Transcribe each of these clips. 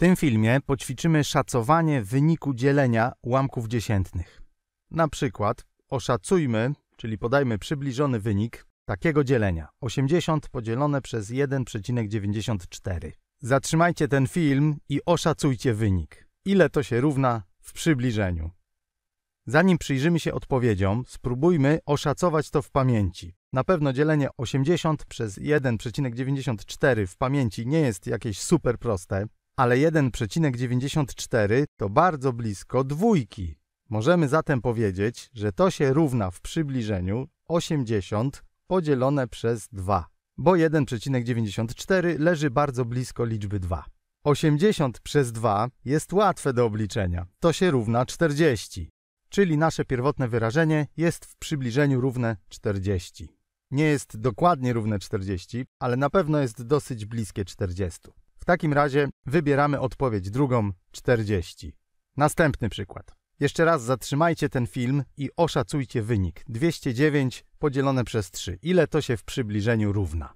tym filmie poćwiczymy szacowanie wyniku dzielenia ułamków dziesiętnych. Na przykład oszacujmy, czyli podajmy przybliżony wynik takiego dzielenia 80 podzielone przez 1,94. Zatrzymajcie ten film i oszacujcie wynik. Ile to się równa w przybliżeniu? Zanim przyjrzymy się odpowiedziom, spróbujmy oszacować to w pamięci. Na pewno dzielenie 80 przez 1,94 w pamięci nie jest jakieś super proste, ale 1,94 to bardzo blisko dwójki. Możemy zatem powiedzieć, że to się równa w przybliżeniu 80 podzielone przez 2, bo 1,94 leży bardzo blisko liczby 2. 80 przez 2 jest łatwe do obliczenia, to się równa 40, czyli nasze pierwotne wyrażenie jest w przybliżeniu równe 40. Nie jest dokładnie równe 40, ale na pewno jest dosyć bliskie 40. W takim razie wybieramy odpowiedź drugą 40. Następny przykład. Jeszcze raz zatrzymajcie ten film i oszacujcie wynik. 209 podzielone przez 3. Ile to się w przybliżeniu równa?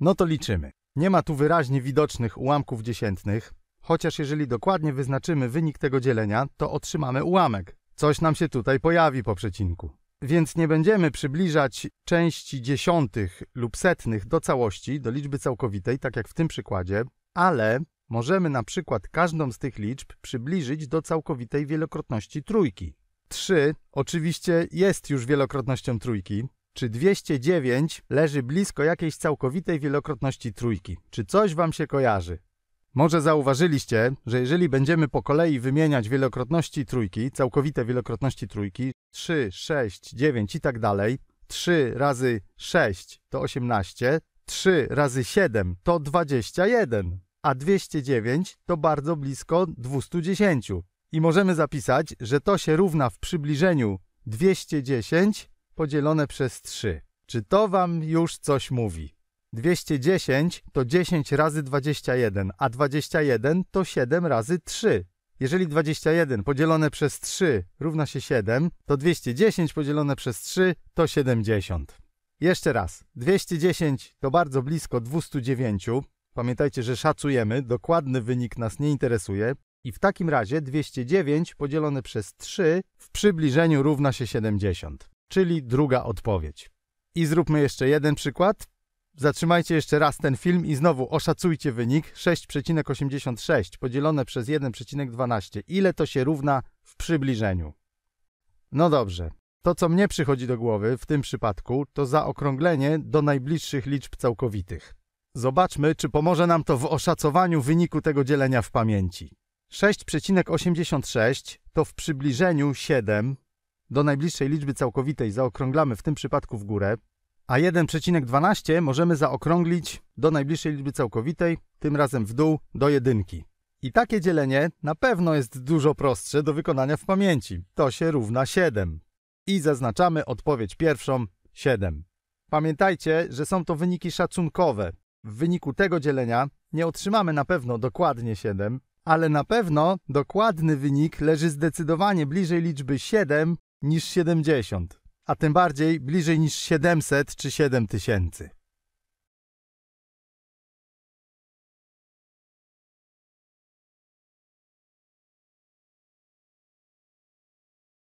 No to liczymy. Nie ma tu wyraźnie widocznych ułamków dziesiętnych, chociaż jeżeli dokładnie wyznaczymy wynik tego dzielenia, to otrzymamy ułamek. Coś nam się tutaj pojawi po przecinku. Więc nie będziemy przybliżać części dziesiątych lub setnych do całości, do liczby całkowitej, tak jak w tym przykładzie, ale możemy na przykład każdą z tych liczb przybliżyć do całkowitej wielokrotności trójki. 3 oczywiście jest już wielokrotnością trójki. Czy 209 leży blisko jakiejś całkowitej wielokrotności trójki? Czy coś Wam się kojarzy? Może zauważyliście, że jeżeli będziemy po kolei wymieniać wielokrotności trójki, całkowite wielokrotności trójki, 3, 6, 9 i tak dalej, 3 razy 6 to 18, 3 razy 7 to 21, a 209 to bardzo blisko 210. I możemy zapisać, że to się równa w przybliżeniu 210 podzielone przez 3. Czy to Wam już coś mówi? 210 to 10 razy 21, a 21 to 7 razy 3. Jeżeli 21 podzielone przez 3 równa się 7, to 210 podzielone przez 3 to 70. Jeszcze raz, 210 to bardzo blisko 209. Pamiętajcie, że szacujemy, dokładny wynik nas nie interesuje. I w takim razie 209 podzielone przez 3 w przybliżeniu równa się 70, czyli druga odpowiedź. I zróbmy jeszcze jeden przykład. Zatrzymajcie jeszcze raz ten film i znowu oszacujcie wynik 6,86 podzielone przez 1,12. Ile to się równa w przybliżeniu? No dobrze. To, co mnie przychodzi do głowy w tym przypadku, to zaokrąglenie do najbliższych liczb całkowitych. Zobaczmy, czy pomoże nam to w oszacowaniu wyniku tego dzielenia w pamięci. 6,86 to w przybliżeniu 7 do najbliższej liczby całkowitej zaokrąglamy w tym przypadku w górę, a 1,12 możemy zaokrąglić do najbliższej liczby całkowitej, tym razem w dół do jedynki. I takie dzielenie na pewno jest dużo prostsze do wykonania w pamięci. To się równa 7. I zaznaczamy odpowiedź pierwszą 7. Pamiętajcie, że są to wyniki szacunkowe. W wyniku tego dzielenia nie otrzymamy na pewno dokładnie 7, ale na pewno dokładny wynik leży zdecydowanie bliżej liczby 7 niż 70 a tym bardziej bliżej niż 700 czy 7000.